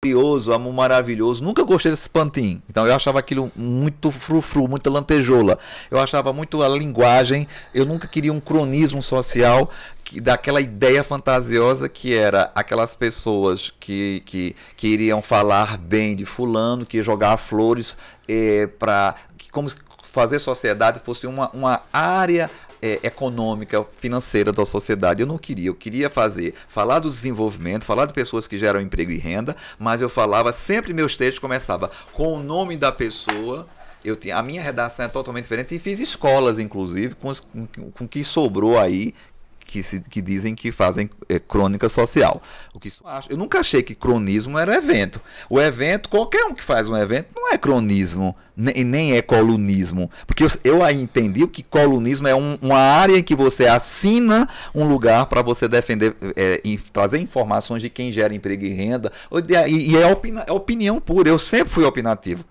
Maravilhoso, amor maravilhoso. Nunca gostei desse pantin. Então eu achava aquilo muito frufru, muita lantejola. Eu achava muito a linguagem. Eu nunca queria um cronismo social que, daquela ideia fantasiosa que era aquelas pessoas que, que, que iriam falar bem de fulano, que jogar flores é, eh, para como fazer sociedade fosse uma, uma área é, econômica, financeira da sociedade. Eu não queria, eu queria fazer, falar do desenvolvimento, falar de pessoas que geram emprego e renda, mas eu falava, sempre meus textos começava com o nome da pessoa eu tinha, a minha redação é totalmente diferente e fiz escolas, inclusive, com, o com, com que sobrou aí, que, se, que dizem que fazem é, crônica social. O que Eu nunca achei que cronismo era evento. O evento, qualquer um que faz um evento, não é cronismo, nem, nem é colunismo. Porque eu, eu aí entendi que colunismo é um, uma área em que você assina um lugar para você defender, é, em, trazer informações de quem gera emprego e renda. E, e é, opina, é opinião pura. Eu sempre fui opinativo.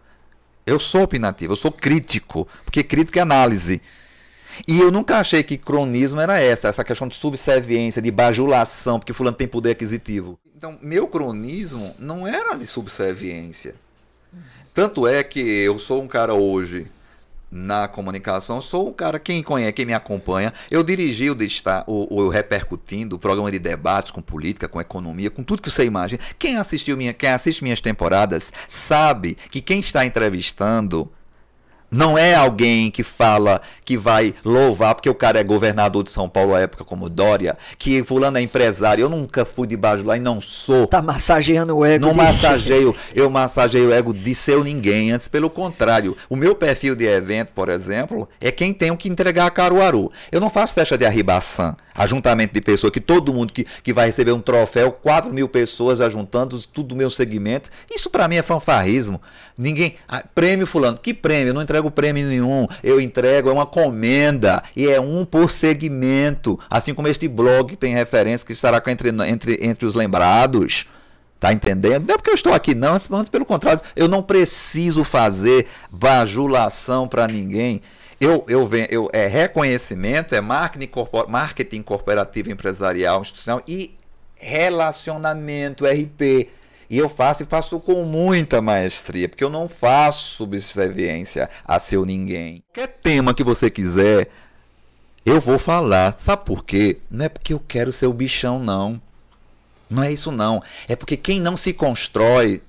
Eu sou opinativo, eu sou crítico, porque crítica é análise. E eu nunca achei que cronismo era essa, essa questão de subserviência, de bajulação, porque fulano tem poder aquisitivo. Então, meu cronismo não era de subserviência. Tanto é que eu sou um cara hoje na comunicação, sou um cara, quem conhece, quem me acompanha, eu dirigi o, o, o Repercutindo, o programa de debates com política, com economia, com tudo que você imagina. Quem assistiu minha, quem assiste minhas temporadas sabe que quem está entrevistando não é alguém que fala que vai louvar porque o cara é governador de São Paulo à época como Dória, que fulano é empresário. Eu nunca fui debaixo lá e não sou. Tá massageando o ego. Não de... massageio, eu massageio o ego de seu ninguém, antes pelo contrário. O meu perfil de evento, por exemplo, é quem tem que entregar a Caruaru. Eu não faço festa de arribação, ajuntamento de pessoas, que todo mundo que, que vai receber um troféu, 4 mil pessoas ajuntando, tudo do meu segmento. Isso para mim é fanfarrismo. Ninguém, ah, prêmio fulano, que prêmio? Eu não entrego entrego prêmio nenhum, eu entrego, é uma comenda e é um por segmento. Assim como este blog tem referência que estará entre, entre, entre os lembrados. Tá entendendo? Não é porque eu estou aqui, não, antes pelo contrário, eu não preciso fazer bajulação para ninguém. Eu, eu, eu, é reconhecimento, é marketing, corpor, marketing corporativo empresarial institucional e relacionamento RP. E eu faço e faço com muita maestria, porque eu não faço subserviência a seu ninguém. Qualquer tema que você quiser, eu vou falar. Sabe por quê? Não é porque eu quero ser o bichão, não. Não é isso, não. É porque quem não se constrói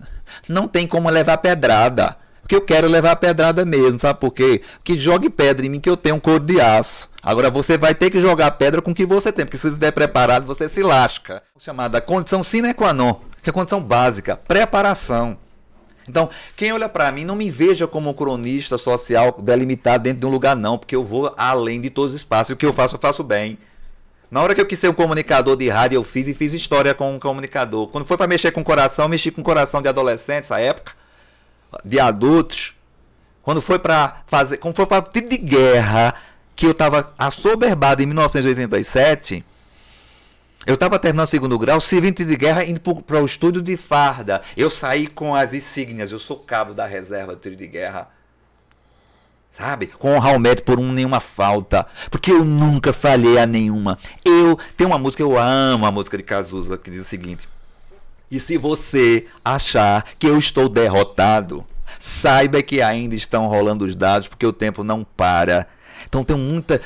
não tem como levar pedrada. Porque eu quero levar pedrada mesmo, sabe por quê? Porque jogue pedra em mim que eu tenho um couro de aço. Agora você vai ter que jogar pedra com o que você tem, porque se você estiver preparado, você se lasca. Chamada condição sine qua non, que é condição básica, preparação. Então, quem olha para mim, não me veja como um cronista social delimitado dentro de um lugar, não, porque eu vou além de todos os espaços. o que eu faço, eu faço bem. Na hora que eu quis ser um comunicador de rádio, eu fiz e fiz história com um comunicador. Quando foi para mexer com o coração, mexi com o coração de adolescentes à época, de adultos. Quando foi para fazer, quando foi para tipo de guerra, que eu estava assoberbado em 1987. Eu estava terminando o segundo grau, servente de guerra, indo para o estúdio de farda. Eu saí com as insígnias, eu sou cabo da reserva do tiro de guerra. Sabe? Com o ao mérito por um, nenhuma falta. Porque eu nunca falhei a nenhuma. Eu. Tem uma música, eu amo a música de Cazuza, que diz o seguinte: E se você achar que eu estou derrotado, saiba que ainda estão rolando os dados, porque o tempo não para então tem muita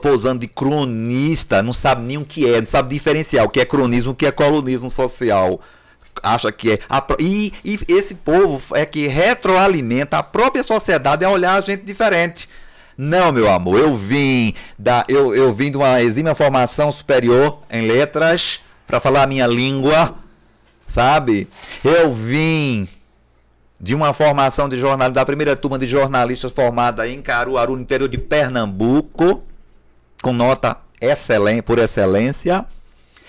pousando de cronista, não sabe nem o que é, não sabe diferenciar o que é cronismo, o que é colonismo social acha que é. e, e, esse povo é que retroalimenta a própria sociedade a olhar a gente diferente. Não, meu amor, eu vim da eu, eu vim de uma exímia formação superior em letras para falar a minha língua, sabe? Eu vim de uma formação de jornal da primeira turma de jornalistas formada em Caruaru, no interior de Pernambuco, com nota excelente por excelência.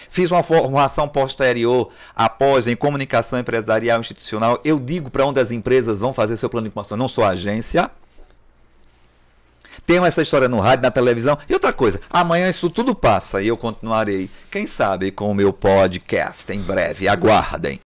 Fiz uma formação posterior após em comunicação empresarial institucional. Eu digo para onde as empresas vão fazer seu plano de informação, não sou agência. Tenho essa história no rádio, na televisão. E outra coisa, amanhã isso tudo passa e eu continuarei, quem sabe, com o meu podcast em breve. Aguardem.